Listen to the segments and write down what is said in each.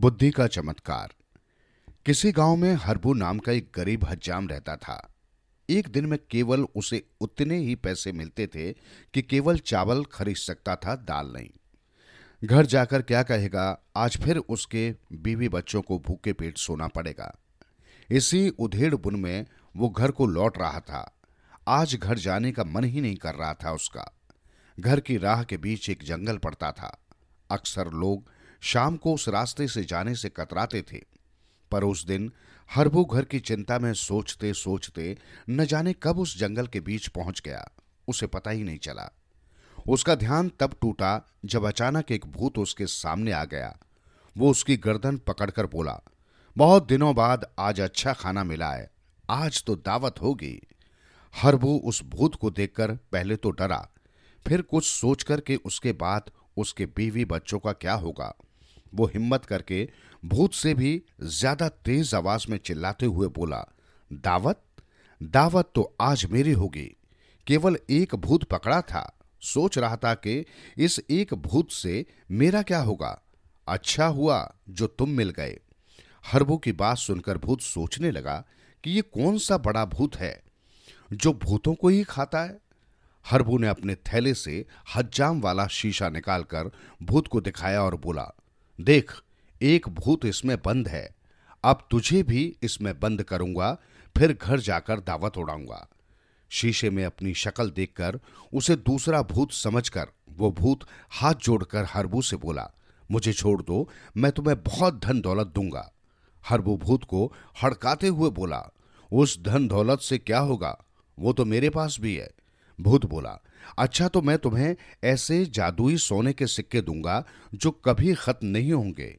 बुद्धि का चमत्कार किसी गांव में हरबू नाम का एक गरीब हज्जाम रहता था एक दिन में केवल उसे उतने ही पैसे मिलते थे कि केवल चावल खरीद सकता था दाल नहीं घर जाकर क्या कहेगा आज फिर उसके बीवी बच्चों को भूखे पेट सोना पड़ेगा इसी उधेड़ बुन में वो घर को लौट रहा था आज घर जाने का मन ही नहीं कर रहा था उसका घर की राह के बीच एक जंगल पड़ता था अक्सर लोग शाम को उस रास्ते से जाने से कतराते थे पर उस दिन हरबू घर की चिंता में सोचते सोचते न जाने कब उस जंगल के बीच पहुंच गया उसे पता ही नहीं चला उसका ध्यान तब टूटा जब अचानक एक भूत उसके सामने आ गया वो उसकी गर्दन पकड़कर बोला बहुत दिनों बाद आज अच्छा खाना मिला है आज तो दावत होगी हरबू उस भूत को देखकर पहले तो डरा फिर कुछ सोचकर के उसके बाद उसके बीवी बच्चों का क्या होगा वो हिम्मत करके भूत से भी ज्यादा तेज आवाज में चिल्लाते हुए बोला दावत दावत तो आज मेरी होगी केवल एक भूत पकड़ा था सोच रहा था कि इस एक भूत से मेरा क्या होगा अच्छा हुआ जो तुम मिल गए हरबू की बात सुनकर भूत सोचने लगा कि ये कौन सा बड़ा भूत है जो भूतों को ही खाता है हरबू ने अपने थैले से हजाम वाला शीशा निकालकर भूत को दिखाया और बोला देख एक भूत इसमें बंद है अब तुझे भी इसमें बंद करूंगा फिर घर जाकर दावत उड़ाऊंगा शीशे में अपनी शक्ल देखकर उसे दूसरा भूत समझकर वो भूत हाथ जोड़कर हरबू से बोला मुझे छोड़ दो मैं तुम्हें बहुत धन दौलत दूंगा हरबू भूत को हड़काते हुए बोला उस धन दौलत से क्या होगा वो तो मेरे पास भी है भूत बोला अच्छा तो मैं तुम्हें ऐसे जादुई सोने के सिक्के दूंगा जो कभी खत्म नहीं होंगे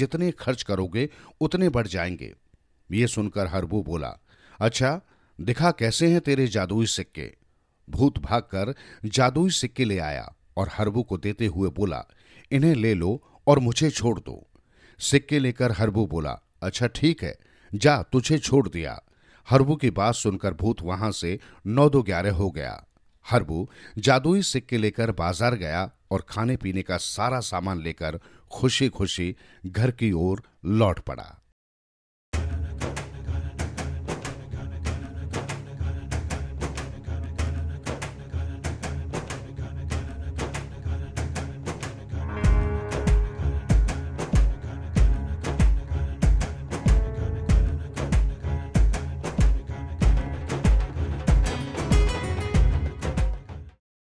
जितने खर्च करोगे उतने बढ़ जाएंगे ये सुनकर हरबू बोला अच्छा दिखा कैसे हैं तेरे जादुई सिक्के भूत भागकर जादुई सिक्के ले आया और हरबू को देते हुए बोला इन्हें ले लो और मुझे छोड़ दो सिक्के लेकर हरबू बोला अच्छा ठीक है जा तुझे छोड़ दिया हरबू की बात सुनकर भूत वहां से नौ दो ग्यारह हो गया हरबू जादुई सिक्के लेकर बाजार गया और खाने पीने का सारा सामान लेकर खुशी खुशी घर की ओर लौट पड़ा